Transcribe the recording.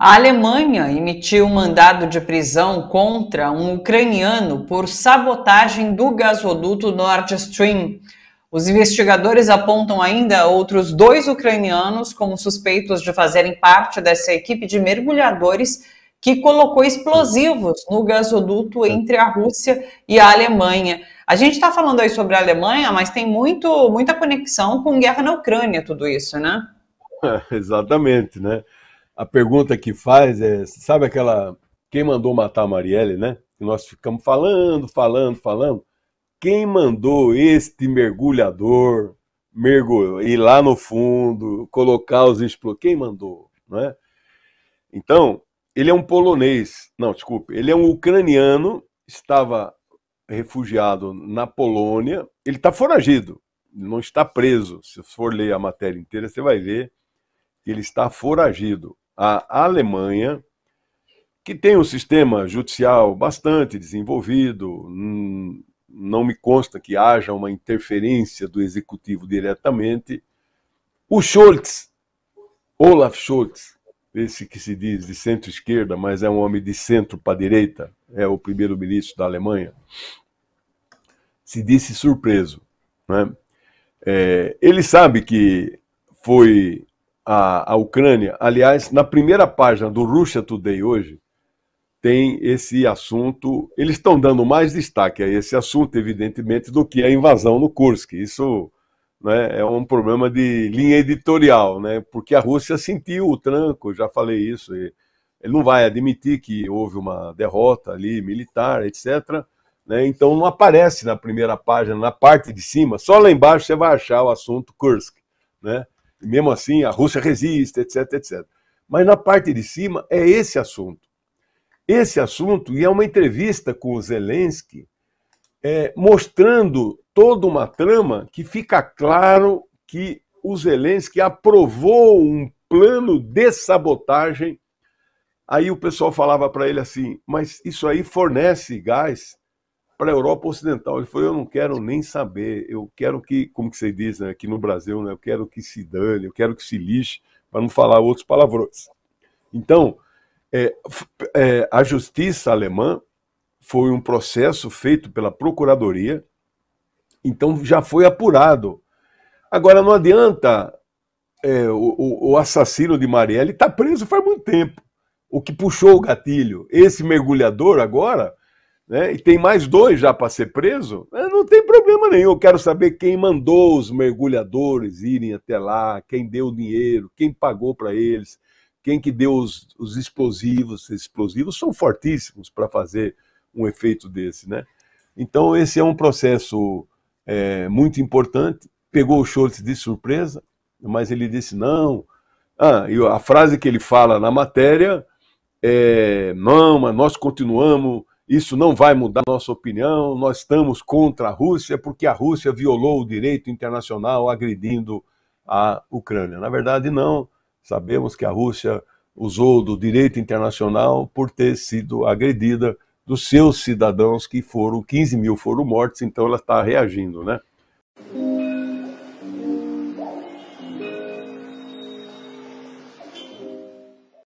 A Alemanha emitiu um mandado de prisão contra um ucraniano por sabotagem do gasoduto Nord Stream. Os investigadores apontam ainda outros dois ucranianos como suspeitos de fazerem parte dessa equipe de mergulhadores que colocou explosivos no gasoduto entre a Rússia e a Alemanha. A gente está falando aí sobre a Alemanha, mas tem muito, muita conexão com guerra na Ucrânia, tudo isso, né? É, exatamente, né? a pergunta que faz é, sabe aquela quem mandou matar a Marielle, né? nós ficamos falando, falando, falando. Quem mandou este mergulhador mergulhar ir lá no fundo, colocar os explosivos? Quem mandou, né Então, ele é um polonês, não, desculpe, ele é um ucraniano, estava refugiado na Polônia, ele está foragido, não está preso. Se for ler a matéria inteira, você vai ver que ele está foragido a Alemanha, que tem um sistema judicial bastante desenvolvido, hum, não me consta que haja uma interferência do executivo diretamente. O Scholz, Olaf Scholz, esse que se diz de centro-esquerda, mas é um homem de centro para direita, é o primeiro-ministro da Alemanha, se disse surpreso. Né? É, ele sabe que foi a, a Ucrânia. Aliás, na primeira página do Russia Today hoje, tem esse assunto. Eles estão dando mais destaque a esse assunto, evidentemente, do que a invasão no Kursk. Isso né, é um problema de linha editorial, né, porque a Rússia sentiu o tranco, já falei isso. ele não vai admitir que houve uma derrota ali militar, etc. Né, então não aparece na primeira página, na parte de cima, só lá embaixo você vai achar o assunto Kursk. Né? mesmo assim a Rússia resiste, etc, etc. Mas na parte de cima é esse assunto. Esse assunto, e é uma entrevista com o Zelensky, é, mostrando toda uma trama que fica claro que o Zelensky aprovou um plano de sabotagem. Aí o pessoal falava para ele assim: mas isso aí fornece gás para a Europa Ocidental. Ele falou: eu não quero nem saber, eu quero que, como que você diz né, aqui no Brasil, né, eu quero que se dane, eu quero que se lixe, para não falar outros palavrões. Então, é, é, a justiça alemã foi um processo feito pela Procuradoria, então já foi apurado. Agora, não adianta, é, o, o assassino de Marielle está preso faz muito tempo. O que puxou o gatilho? Esse mergulhador agora né, e tem mais dois já para ser preso, é, não tem problema nenhum. Eu quero saber quem mandou os mergulhadores irem até lá, quem deu o dinheiro, quem pagou para eles, quem que deu os, os explosivos. Esses explosivos são fortíssimos para fazer um efeito desse, né? Então esse é um processo é, muito importante. Pegou o Schultz de surpresa, mas ele disse não. Ah, a frase que ele fala na matéria é não, mas nós continuamos isso não vai mudar nossa opinião. Nós estamos contra a Rússia porque a Rússia violou o direito internacional agredindo a Ucrânia. Na verdade, não. Sabemos que a Rússia usou do direito internacional por ter sido agredida dos seus cidadãos que foram 15 mil foram mortos. Então, ela está reagindo, né?